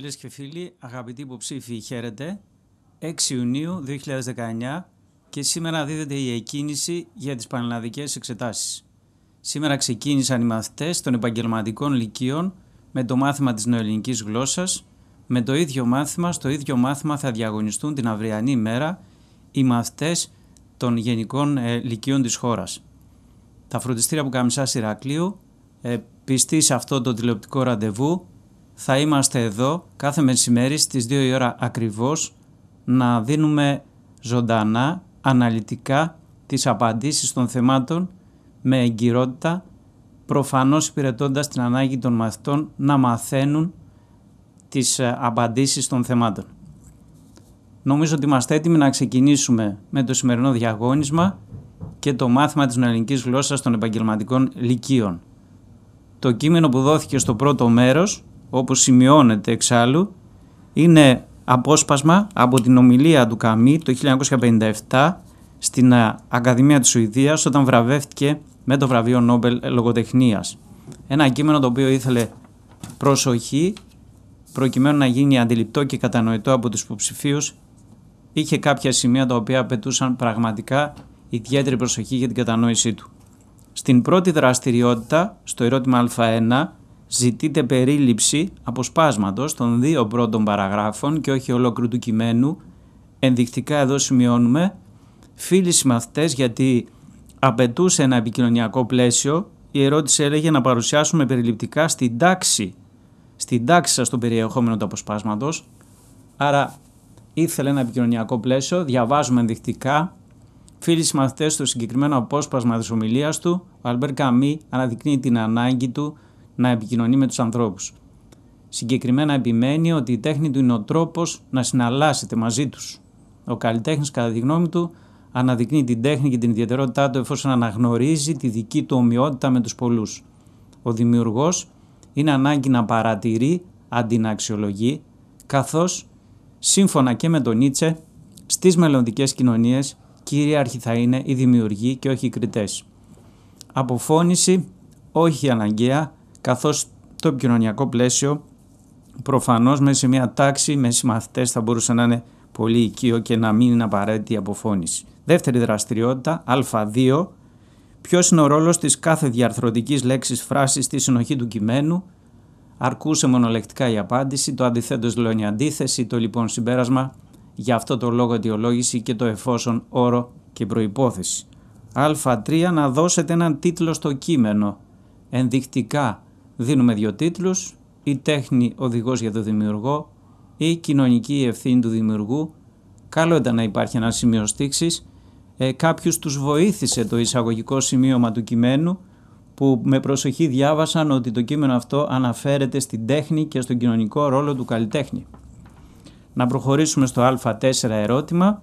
Φίλες και φίλοι, αγαπητοί υποψήφοι, χαίρετε. 6 Ιουνίου 2019 και σήμερα δίδεται η εκκίνηση για τις πανελλαδικές εξετάσεις. Σήμερα ξεκίνησαν οι μαθητές των επαγγελματικών λυκείων με το μάθημα της νεοελληνικής γλώσσας. Με το ίδιο μάθημα, στο ίδιο μάθημα θα διαγωνιστούν την αυριανή μέρα οι μαθητές των γενικών ε, λυκείων της χώρας. Τα φροντιστήρια που καμισά Ηρακλείου, ε, πιστοί σε αυτό το τηλεοπτικό ραντεβού, θα είμαστε εδώ κάθε μεσημέρι στις 2 η ώρα ακριβώς να δίνουμε ζωντανά, αναλυτικά τις απαντήσεις των θεμάτων με εγκυρότητα, προφανώς υπηρετώντας την ανάγκη των μαθητών να μαθαίνουν τις ε, απαντήσεις των θεμάτων. Νομίζω ότι είμαστε έτοιμοι να ξεκινήσουμε με το σημερινό διαγώνισμα και το μάθημα της νεοελληνικής γλώσσας των επαγγελματικών λυκείων. Το κείμενο που δόθηκε στο πρώτο μέρος όπως σημειώνεται εξάλλου, είναι απόσπασμα από την ομιλία του Καμί το 1957 στην ε, Ακαδημία της Σουηδίας όταν βραβεύτηκε με το βραβείο Νόμπελ Λογοτεχνίας. Ένα κείμενο το οποίο ήθελε προσοχή προκειμένου να γίνει αντιληπτό και κατανοητό από τους υποψηφίους είχε κάποια σημεία τα οποία απαιτούσαν πραγματικά ιδιαίτερη προσοχή για την κατανόησή του. Στην πρώτη δραστηριότητα, στο ερώτημα Α1, ζητείται περίληψη αποσπάσματος των δύο πρώτων παραγράφων και όχι ολόκληρου του κειμένου. Ενδεικτικά εδώ σημειώνουμε φίλοι συμμαθητές γιατί απαιτούσε ένα επικοινωνιακό πλαίσιο. Η ερώτηση έλεγε να παρουσιάσουμε περιληπτικά στην τάξη, στην τάξη σας το περιεχόμενο του αποσπάσματος. Άρα ήθελε ένα επικοινωνιακό πλαίσιο, διαβάζουμε ενδεικτικά. Φίλοι συμμαθητές στο συγκεκριμένο απόσπασμα της ομιλίας του, ο Αλμπερ Καμί αναδεικνύει την ανάγκη του να επικοινωνεί με τους ανθρώπους. Συγκεκριμένα επιμένει ότι η τέχνη του είναι ο τρόπος να συναλλάσσεται μαζί τους. Ο καλλιτέχνης κατά τη γνώμη του αναδεικνύει την τέχνη και την ιδιαιτερότητά του εφόσον αναγνωρίζει τη δική του ομοιότητα με τους πολλούς. Ο δημιουργός είναι ανάγκη να παρατηρεί αντί να αξιολογεί, καθώς σύμφωνα και με τον Νίτσε στις μελλοντικές κοινωνίες κυρίαρχοι θα είναι οι δημιουργοί και όχι οι κριτές. Αποφώνηση όχι αναγκαία καθώς το επικοινωνιακό πλαίσιο προφανώς μέσα σε μια τάξη μέσα σε θα μπορούσε να είναι πολύ οικείο και να μην είναι απαραίτητη η αποφώνηση. Δεύτερη δραστηριότητα, α2, ποιος είναι ο ρόλος της κάθε διαρθρωτικής λέξης φράσης στη συνοχή του κειμένου, αρκούσε μονολεκτικά η απάντηση, το αντιθέτως η αντίθεση, το λοιπόν συμπέρασμα, για αυτό το λόγο αιτιολόγηση και το εφόσον όρο και προϋπόθεση. Α3 να δώσετε έναν τίτλο στο κείμενο, ενδεικτικά Δίνουμε δύο τίτλους, η τέχνη οδηγός για τον δημιουργό ή κοινωνική ευθύνη του δημιουργού. Καλό ήταν να υπάρχει ένα σημείο στήξης. Ε, κάποιους τους βοήθησε το εισαγωγικό σημείωμα του κειμένου που με προσοχή διάβασαν ότι το κείμενο αυτό αναφέρεται στην τέχνη και στον κοινωνικό ρόλο του καλλιτέχνη. Να προχωρήσουμε στο α4 ερώτημα.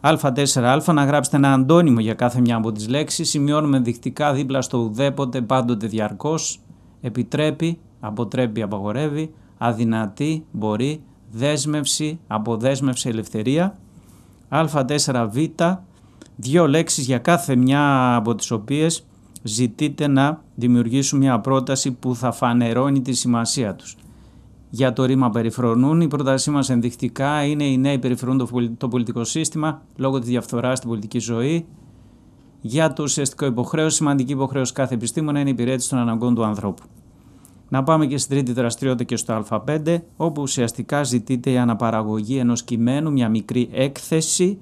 Α4α να γράψετε ένα αντώνυμο για κάθε μια από τις λέξεις. Σημειώνουμε δεικτικά δίπλα στο ουδέποτε πάντοτε διαρκώς επιτρέπει, αποτρέπει, απαγορεύει, αδυνατή, μπορεί, δέσμευση, αποδέσμευση, ελευθερία. Α4β, δύο λέξεις για κάθε μια από τις οποίες ζητείτε να δημιουργήσουν μια πρόταση που θα φανερώνει τη σημασία τους. Για το ρήμα περιφρονούν, η πρότασή μας ενδεικτικά είναι οι νέοι περιφρονούν το πολιτικό σύστημα λόγω της διαφθοράς στην πολιτική ζωή, για το ουσιαστικό υποχρέωση, σημαντική υποχρέωση κάθε επιστήμονα είναι η υπηρέτηση των αναγκών του ανθρώπου. Να πάμε και στην τρίτη δραστηριότητα και στο Α5, όπου ουσιαστικά ζητείται η αναπαραγωγή ενός κειμένου, μια μικρή έκθεση,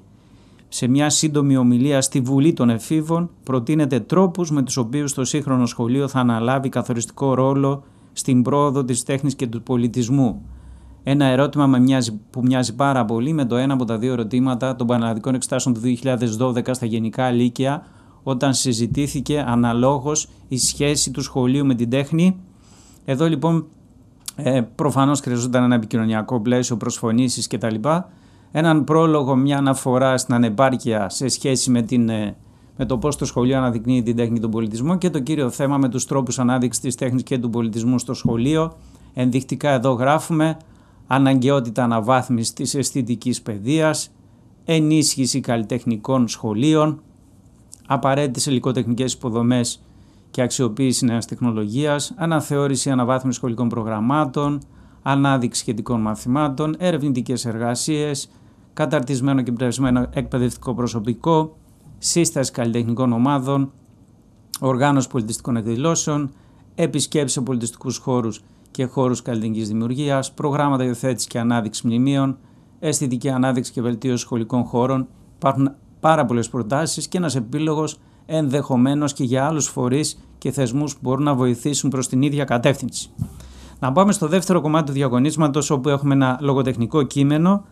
σε μια σύντομη ομιλία στη Βουλή των Εφήβων, προτείνεται τρόπους με τους οποίους το σύγχρονο σχολείο θα αναλάβει καθοριστικό ρόλο στην πρόοδο της τέχνης και του πολιτισμού. Ένα ερώτημα που μοιάζει πάρα πολύ με το ένα από τα δύο ερωτήματα των Πανελλαδικών Εξετάσεων του 2012 στα Γενικά Λύκεια, όταν συζητήθηκε αναλόγως η σχέση του σχολείου με την τέχνη. Εδώ λοιπόν προφανώ ε, προφανώς χρειαζόταν ένα επικοινωνιακό πλαίσιο, προσφωνήσεις κτλ. Έναν πρόλογο, μια αναφορά στην ανεπάρκεια σε σχέση με, την, ε, με το πώς το σχολείο αναδεικνύει την τέχνη και τον πολιτισμό και το κύριο θέμα με τους τρόπους ανάδειξης της τέχνης και του πολιτισμού στο σχολείο. Ενδεικτικά εδώ γράφουμε αναγκαιότητα αναβάθμισης της αισθητικής παιδείας, ενίσχυση καλλιτεχνικών σχολείων, απαραίτητες υλικοτεχνικές υποδομές και αξιοποίηση νέας τεχνολογίας, αναθεώρηση αναβάθμισης σχολικών προγραμμάτων, ανάδειξη σχετικών μαθημάτων, ερευνητικές εργασίες, καταρτισμένο και πνευσμένο εκπαιδευτικό προσωπικό, σύσταση καλλιτεχνικών ομάδων, οργάνωση πολιτιστικών εκδηλώσεων, επισκέψη σε πολιτιστικούς χώρους και χώρους καλλιτεχνικής δημιουργίας, προγράμματα υιοθέτησης και ανάδειξη μνημείων, αισθητική ανάδειξη και βελτίωση σχολικών χώρων. Υπάρχουν πάρα πολλές προτάσεις και ένας επίλογος ενδεχομένως και για άλλους φορείς και θεσμούς που μπορούν να βοηθήσουν προς την ίδια κατεύθυνση. Να πάμε στο δεύτερο κομμάτι του διαγωνίσματος, όπου έχουμε ένα λογοτεχνικό κείμενο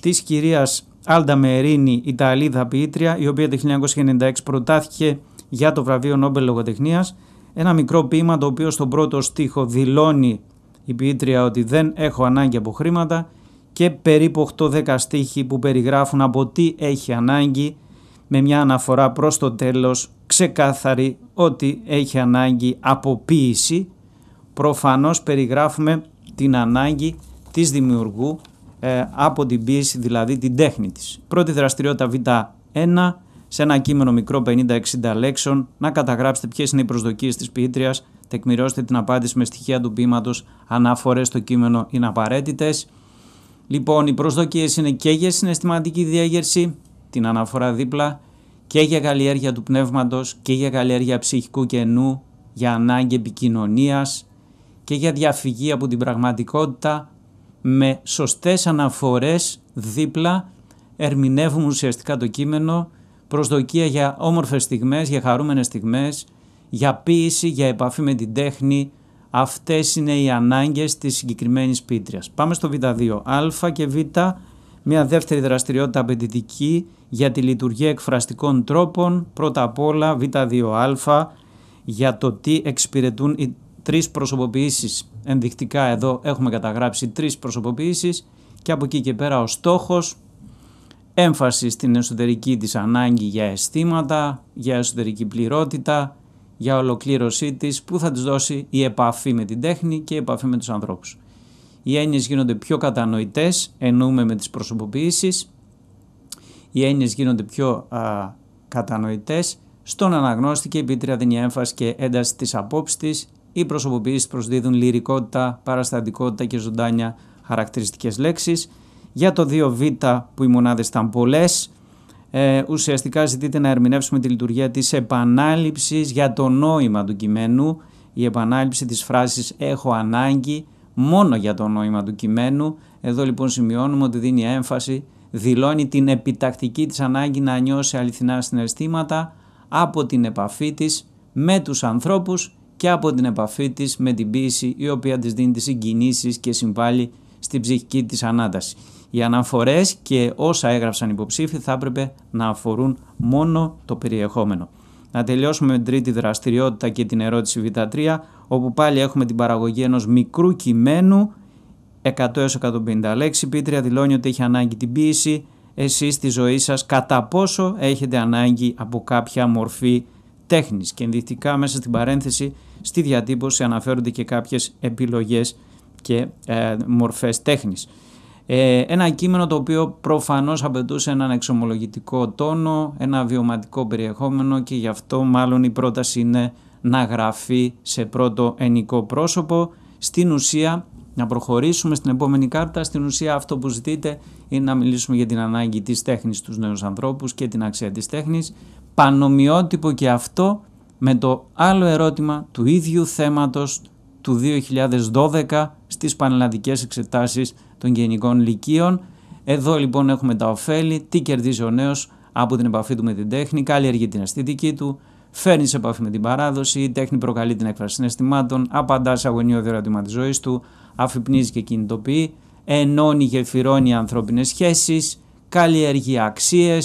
της κυρίας Άλτα Μερίνη, Ιταλίδα ποιήτρια, η οποία το 1996 προτάθηκε για το βραβείο Νόμπελ Λογοτεχνίας ένα μικρό ποίημα το οποίο στον πρώτο στίχο δηλώνει η ποιήτρια ότι δεν έχω ανάγκη από χρήματα και περίπου 8-10 στίχοι που περιγράφουν από τι έχει ανάγκη με μια αναφορά προς το τέλος ξεκάθαρη ότι έχει ανάγκη από ποίηση. Προφανώς περιγράφουμε την ανάγκη της δημιουργού ε, από την ποίηση, δηλαδή την τέχνη της. Πρώτη δραστηριότητα Β1, σε ένα κείμενο μικρό 50-60 λέξεων, να καταγράψετε ποιες είναι οι προσδοκίες της ποιήτριας, τεκμηρώστε την απάντηση με στοιχεία του ποίηματος, ανάφορε στο κείμενο είναι απαραίτητες. Λοιπόν, οι προσδοκίες είναι και για συναισθηματική διέγερση, την αναφορά δίπλα, και για καλλιέργεια του πνεύματος και για καλλιέργεια ψυχικού κενού, για ανάγκη επικοινωνίας και για διαφυγή από την πραγματικότητα με σωστές αναφορές δίπλα ερμηνεύουμε ουσιαστικά το κείμενο προσδοκία για όμορφες στιγμές, για χαρούμενες στιγμές, για ποίηση, για επαφή με την τέχνη. Αυτές είναι οι ανάγκες της συγκεκριμένης πίτριας. Πάμε στο β2. Α και β, μια δεύτερη δραστηριότητα απαιτητική για τη λειτουργία εκφραστικών τρόπων. Πρώτα απ' όλα β2α για το τι εξυπηρετούν οι τρεις προσωποποιήσεις. Ενδεικτικά εδώ έχουμε καταγράψει τρεις προσωποποιήσεις και από εκεί και πέρα ο στόχος έμφαση στην εσωτερική της ανάγκη για αισθήματα, για εσωτερική πληρότητα, για ολοκλήρωσή της που θα της δώσει η επαφή με την τέχνη και η επαφή με τους ανθρώπους. Οι έννοιες γίνονται πιο κατανοητές, εννοούμε με τις προσωποποιήσεις, οι έννοιες γίνονται πιο α, κατανοητές, στον αναγνώστη και η πίτρια δίνει έμφαση και ένταση της απόψης της, οι προσωποποιήσεις προσδίδουν λυρικότητα, παραστατικότητα και ζωντάνια χαρακτηριστικές λέξεις, για το 2β που οι μονάδες ήταν πολλές. ε, ουσιαστικά ζητείτε να ερμηνεύσουμε τη λειτουργία της επανάληψης για το νόημα του κειμένου. Η επανάληψη της φράσης «έχω ανάγκη» μόνο για το νόημα του κειμένου. Εδώ λοιπόν σημειώνουμε ότι δίνει έμφαση, δηλώνει την επιτακτική της ανάγκη να νιώσει αληθινά συναισθήματα από την επαφή της με τους ανθρώπους και από την επαφή της με την πίεση η οποία της δίνει τις συγκινήσεις και συμβάλλει στην ψυχική της ανάταση. Οι αναφορές και όσα έγραψαν υποψήφοι θα έπρεπε να αφορούν μόνο το περιεχόμενο. Να τελειώσουμε με την τρίτη δραστηριότητα και την ερώτηση Β3, όπου πάλι έχουμε την παραγωγή ενός μικρού κειμένου 100 150 λέξη. πίτρια δηλώνει ότι έχει ανάγκη την πίεση Εσείς στη ζωή σας κατά πόσο έχετε ανάγκη από κάποια μορφή τέχνης. Και ενδεικτικά μέσα στην παρένθεση στη διατύπωση αναφέρονται και κάποιες επιλογές και ε, μορφές τέχνης. Ε, ένα κείμενο το οποίο προφανώς απαιτούσε έναν εξομολογητικό τόνο, ένα βιωματικό περιεχόμενο και γι' αυτό μάλλον η πρόταση είναι να γραφεί σε πρώτο ενικό πρόσωπο. Στην ουσία, να προχωρήσουμε στην επόμενη κάρτα, στην ουσία αυτό που ζητείτε είναι να μιλήσουμε για την ανάγκη της τέχνης στους νέους ανθρώπους και την αξία της τέχνης. Πανομοιότυπο και αυτό με το άλλο ερώτημα του ίδιου θέματος του 2012 στις πανελλαδικές εξετάσεις των γενικών λυκείων. Εδώ λοιπόν έχουμε τα ωφέλη, τι κερδίζει ο νέος από την επαφή του με την τέχνη, καλλιεργεί την αισθητική του, φέρνει σε επαφή με την παράδοση, η τέχνη προκαλεί την έκφραση συναισθημάτων, απαντά σε αγωνιώδη ερωτήμα της ζωής του, αφυπνίζει και κινητοποιεί, ενώνει και φυρώνει ανθρώπινες σχέσεις, καλλιεργεί αξίες,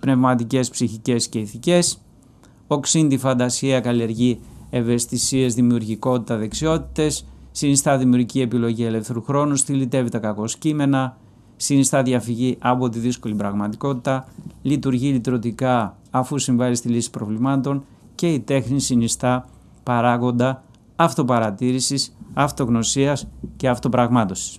πνευματικές, ψυχικές και ηθικές, οξύνει τη φαντασία, καλλιεργεί ευαισθησίες, δημιουργικότητα, δεξιότητες, συνιστά δημιουργική επιλογή ελεύθερου χρόνου, στυλιτεύει τα κακό κείμενα, συνιστά διαφυγή από τη δύσκολη πραγματικότητα, λειτουργεί λυτρωτικά αφού συμβάλλει στη λύση προβλημάτων και η τέχνη συνιστά παράγοντα αυτοπαρατήρησης, αυτογνωσίας και αυτοπραγμάτωσης.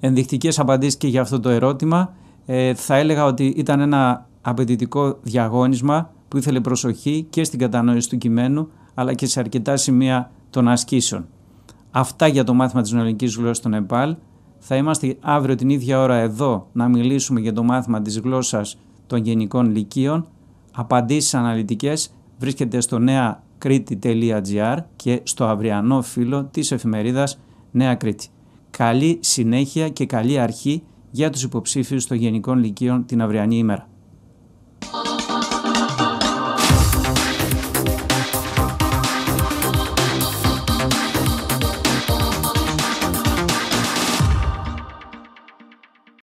Ενδεικτικές απαντήσεις και για αυτό το ερώτημα. Ε, θα έλεγα ότι ήταν ένα απαιτητικό διαγώνισμα που ήθελε προσοχή και στην κατανόηση του κειμένου αλλά και σε αρκετά σημεία των ασκήσεων. Αυτά για το μάθημα της νοελληνικής γλώσσας στο Νεπάλ. Θα είμαστε αύριο την ίδια ώρα εδώ να μιλήσουμε για το μάθημα της γλώσσας των γενικών λυκείων. Απαντήσεις αναλυτικές βρίσκεται στο νέα και στο αυριανό φύλλο της εφημερίδας Νέα Κρήτη. Καλή συνέχεια και καλή αρχή για τους υποψήφιους των Γενικών Λυκείων την αυριανή ημέρα.